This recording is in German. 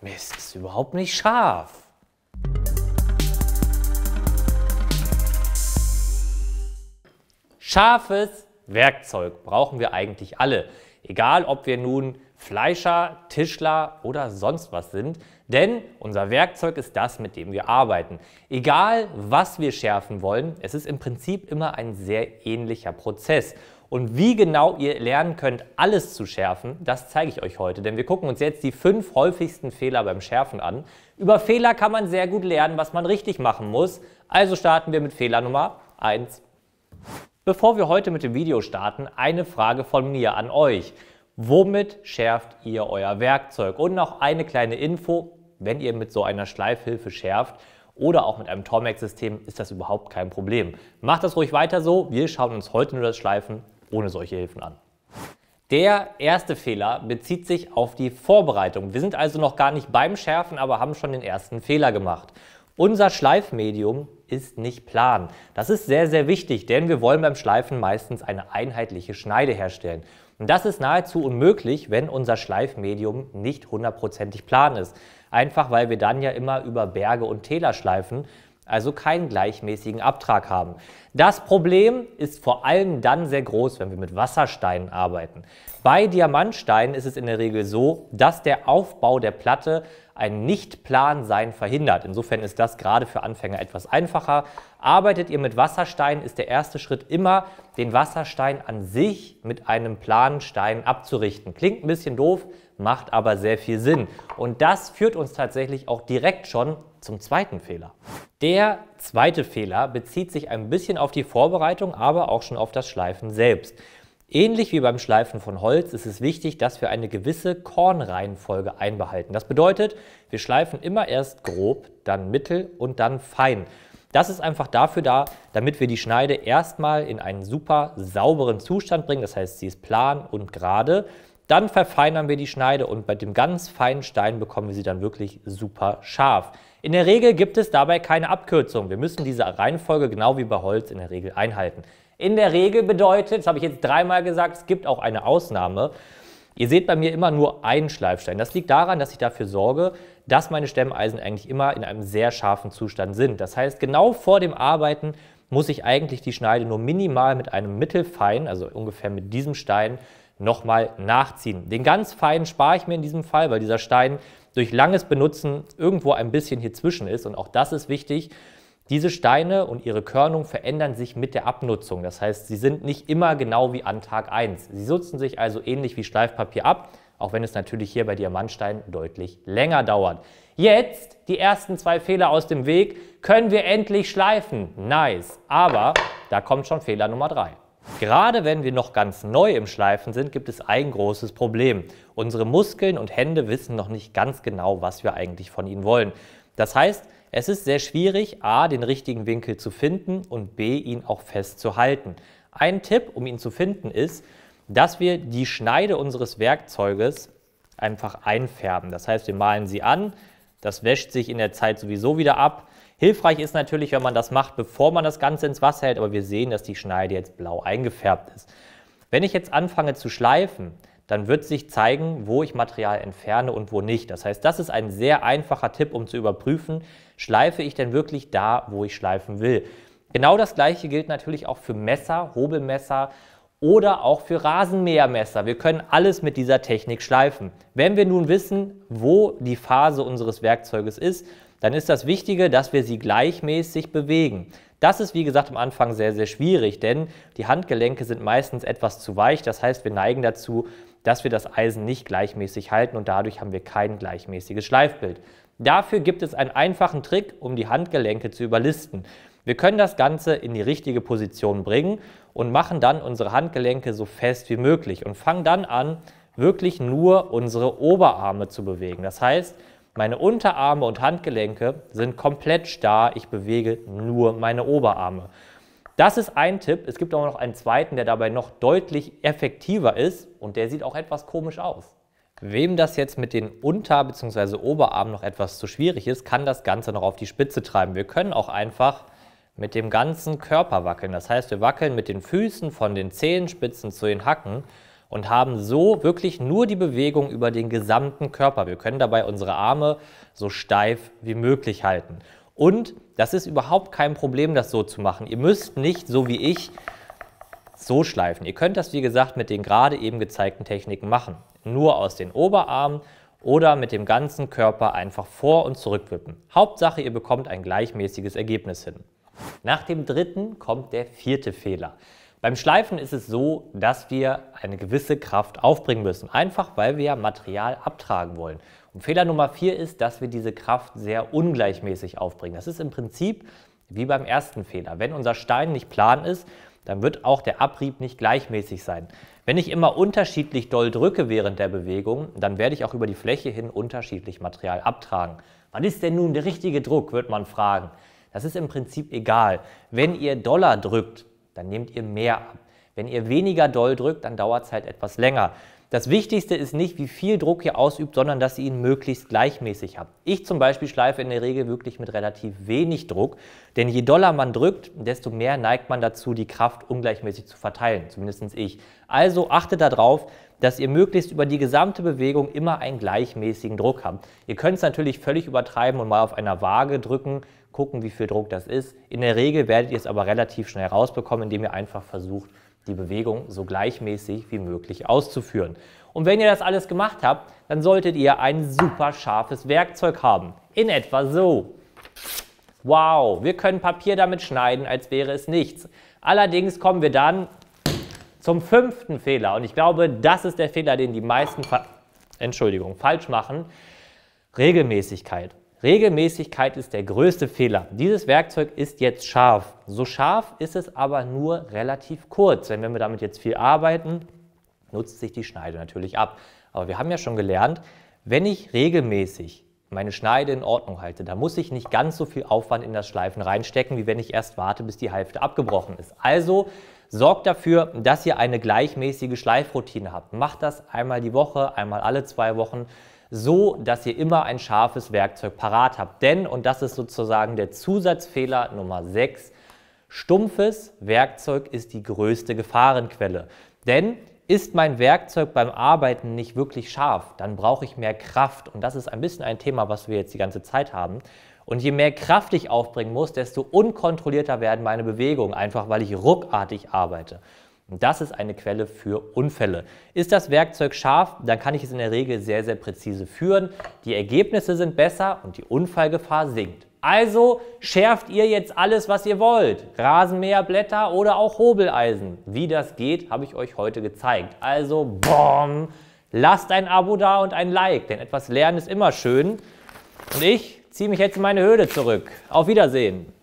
Mist, ist überhaupt nicht scharf. Scharfes Werkzeug brauchen wir eigentlich alle, egal ob wir nun Fleischer, Tischler oder sonst was sind, denn unser Werkzeug ist das, mit dem wir arbeiten. Egal, was wir schärfen wollen, es ist im Prinzip immer ein sehr ähnlicher Prozess. Und wie genau ihr lernen könnt, alles zu schärfen, das zeige ich euch heute. Denn wir gucken uns jetzt die fünf häufigsten Fehler beim Schärfen an. Über Fehler kann man sehr gut lernen, was man richtig machen muss. Also starten wir mit Fehler Nummer 1. Bevor wir heute mit dem Video starten, eine Frage von mir an euch. Womit schärft ihr euer Werkzeug? Und noch eine kleine Info, wenn ihr mit so einer Schleifhilfe schärft oder auch mit einem Tormax-System, ist das überhaupt kein Problem. Macht das ruhig weiter so, wir schauen uns heute nur das Schleifen ohne solche Hilfen an. Der erste Fehler bezieht sich auf die Vorbereitung. Wir sind also noch gar nicht beim Schärfen, aber haben schon den ersten Fehler gemacht. Unser Schleifmedium ist nicht plan. Das ist sehr, sehr wichtig, denn wir wollen beim Schleifen meistens eine einheitliche Schneide herstellen. Und das ist nahezu unmöglich, wenn unser Schleifmedium nicht hundertprozentig plan ist. Einfach weil wir dann ja immer über Berge und Täler schleifen also keinen gleichmäßigen Abtrag haben. Das Problem ist vor allem dann sehr groß, wenn wir mit Wassersteinen arbeiten. Bei Diamantsteinen ist es in der Regel so, dass der Aufbau der Platte ein Nichtplansein verhindert. Insofern ist das gerade für Anfänger etwas einfacher. Arbeitet ihr mit Wassersteinen, ist der erste Schritt immer, den Wasserstein an sich mit einem Planstein abzurichten. Klingt ein bisschen doof, macht aber sehr viel Sinn. Und das führt uns tatsächlich auch direkt schon zum zweiten Fehler. Der zweite Fehler bezieht sich ein bisschen auf die Vorbereitung, aber auch schon auf das Schleifen selbst. Ähnlich wie beim Schleifen von Holz ist es wichtig, dass wir eine gewisse Kornreihenfolge einbehalten. Das bedeutet, wir schleifen immer erst grob, dann mittel und dann fein. Das ist einfach dafür da, damit wir die Schneide erstmal in einen super sauberen Zustand bringen. Das heißt, sie ist plan und gerade. Dann verfeinern wir die Schneide und bei dem ganz feinen Stein bekommen wir sie dann wirklich super scharf. In der Regel gibt es dabei keine Abkürzung. Wir müssen diese Reihenfolge genau wie bei Holz in der Regel einhalten. In der Regel bedeutet, das habe ich jetzt dreimal gesagt, es gibt auch eine Ausnahme. Ihr seht bei mir immer nur einen Schleifstein. Das liegt daran, dass ich dafür sorge, dass meine Stemmeisen eigentlich immer in einem sehr scharfen Zustand sind. Das heißt, genau vor dem Arbeiten muss ich eigentlich die Schneide nur minimal mit einem mittelfein, also ungefähr mit diesem Stein, nochmal nachziehen. Den ganz feinen spare ich mir in diesem Fall, weil dieser Stein durch langes Benutzen irgendwo ein bisschen hier zwischen ist. Und auch das ist wichtig. Diese Steine und ihre Körnung verändern sich mit der Abnutzung. Das heißt, sie sind nicht immer genau wie an Tag 1. Sie nutzen sich also ähnlich wie Schleifpapier ab, auch wenn es natürlich hier bei Diamantsteinen deutlich länger dauert. Jetzt die ersten zwei Fehler aus dem Weg. Können wir endlich schleifen? Nice. Aber da kommt schon Fehler Nummer 3. Gerade wenn wir noch ganz neu im Schleifen sind, gibt es ein großes Problem. Unsere Muskeln und Hände wissen noch nicht ganz genau, was wir eigentlich von ihnen wollen. Das heißt, es ist sehr schwierig, a, den richtigen Winkel zu finden und b, ihn auch festzuhalten. Ein Tipp, um ihn zu finden, ist, dass wir die Schneide unseres Werkzeuges einfach einfärben. Das heißt, wir malen sie an, das wäscht sich in der Zeit sowieso wieder ab. Hilfreich ist natürlich, wenn man das macht, bevor man das Ganze ins Wasser hält, aber wir sehen, dass die Schneide jetzt blau eingefärbt ist. Wenn ich jetzt anfange zu schleifen, dann wird sich zeigen, wo ich Material entferne und wo nicht. Das heißt, das ist ein sehr einfacher Tipp, um zu überprüfen, schleife ich denn wirklich da, wo ich schleifen will. Genau das gleiche gilt natürlich auch für Messer, Hobelmesser oder auch für Rasenmähermesser. Wir können alles mit dieser Technik schleifen. Wenn wir nun wissen, wo die Phase unseres Werkzeuges ist, dann ist das Wichtige, dass wir sie gleichmäßig bewegen. Das ist wie gesagt am Anfang sehr, sehr schwierig, denn die Handgelenke sind meistens etwas zu weich. Das heißt, wir neigen dazu, dass wir das Eisen nicht gleichmäßig halten und dadurch haben wir kein gleichmäßiges Schleifbild. Dafür gibt es einen einfachen Trick, um die Handgelenke zu überlisten. Wir können das Ganze in die richtige Position bringen und machen dann unsere Handgelenke so fest wie möglich und fangen dann an, wirklich nur unsere Oberarme zu bewegen. Das heißt, meine Unterarme und Handgelenke sind komplett starr. Ich bewege nur meine Oberarme. Das ist ein Tipp. Es gibt aber noch einen zweiten, der dabei noch deutlich effektiver ist und der sieht auch etwas komisch aus. Wem das jetzt mit den Unter- bzw. Oberarmen noch etwas zu schwierig ist, kann das Ganze noch auf die Spitze treiben. Wir können auch einfach mit dem ganzen Körper wackeln. Das heißt, wir wackeln mit den Füßen von den Zehenspitzen zu den Hacken und haben so wirklich nur die Bewegung über den gesamten Körper. Wir können dabei unsere Arme so steif wie möglich halten. Und das ist überhaupt kein Problem, das so zu machen. Ihr müsst nicht, so wie ich, so schleifen. Ihr könnt das, wie gesagt, mit den gerade eben gezeigten Techniken machen. Nur aus den Oberarmen oder mit dem ganzen Körper einfach vor- und zurückwippen. Hauptsache, ihr bekommt ein gleichmäßiges Ergebnis hin. Nach dem dritten kommt der vierte Fehler. Beim Schleifen ist es so, dass wir eine gewisse Kraft aufbringen müssen, einfach weil wir Material abtragen wollen. Und Fehler Nummer vier ist, dass wir diese Kraft sehr ungleichmäßig aufbringen. Das ist im Prinzip wie beim ersten Fehler. Wenn unser Stein nicht plan ist, dann wird auch der Abrieb nicht gleichmäßig sein. Wenn ich immer unterschiedlich doll drücke während der Bewegung, dann werde ich auch über die Fläche hin unterschiedlich Material abtragen. Wann ist denn nun der richtige Druck, wird man fragen. Das ist im Prinzip egal. Wenn ihr Dollar drückt, dann nehmt ihr mehr ab. Wenn ihr weniger doll drückt, dann dauert es halt etwas länger. Das Wichtigste ist nicht, wie viel Druck ihr ausübt, sondern dass ihr ihn möglichst gleichmäßig habt. Ich zum Beispiel schleife in der Regel wirklich mit relativ wenig Druck, denn je doller man drückt, desto mehr neigt man dazu, die Kraft ungleichmäßig zu verteilen, zumindest ich. Also achtet darauf, dass ihr möglichst über die gesamte Bewegung immer einen gleichmäßigen Druck habt. Ihr könnt es natürlich völlig übertreiben und mal auf einer Waage drücken, gucken, wie viel Druck das ist. In der Regel werdet ihr es aber relativ schnell rausbekommen, indem ihr einfach versucht, die Bewegung so gleichmäßig wie möglich auszuführen. Und wenn ihr das alles gemacht habt, dann solltet ihr ein super scharfes Werkzeug haben. In etwa so. Wow, wir können Papier damit schneiden, als wäre es nichts. Allerdings kommen wir dann zum fünften Fehler. Und ich glaube, das ist der Fehler, den die meisten Fa Entschuldigung, falsch machen. Regelmäßigkeit. Regelmäßigkeit ist der größte Fehler. Dieses Werkzeug ist jetzt scharf. So scharf ist es aber nur relativ kurz. Denn wenn wir damit jetzt viel arbeiten, nutzt sich die Schneide natürlich ab. Aber wir haben ja schon gelernt, wenn ich regelmäßig meine Schneide in Ordnung halte, dann muss ich nicht ganz so viel Aufwand in das Schleifen reinstecken, wie wenn ich erst warte, bis die Hälfte abgebrochen ist. Also sorgt dafür, dass ihr eine gleichmäßige Schleifroutine habt. Macht das einmal die Woche, einmal alle zwei Wochen so dass ihr immer ein scharfes Werkzeug parat habt. Denn, und das ist sozusagen der Zusatzfehler Nummer 6, stumpfes Werkzeug ist die größte Gefahrenquelle. Denn ist mein Werkzeug beim Arbeiten nicht wirklich scharf, dann brauche ich mehr Kraft. Und das ist ein bisschen ein Thema, was wir jetzt die ganze Zeit haben. Und je mehr Kraft ich aufbringen muss, desto unkontrollierter werden meine Bewegungen, einfach weil ich ruckartig arbeite. Und das ist eine Quelle für Unfälle. Ist das Werkzeug scharf, dann kann ich es in der Regel sehr, sehr präzise führen. Die Ergebnisse sind besser und die Unfallgefahr sinkt. Also schärft ihr jetzt alles, was ihr wollt. Rasenmäher, Blätter oder auch Hobeleisen. Wie das geht, habe ich euch heute gezeigt. Also, boom, lasst ein Abo da und ein Like, denn etwas lernen ist immer schön. Und ich ziehe mich jetzt in meine Höhle zurück. Auf Wiedersehen.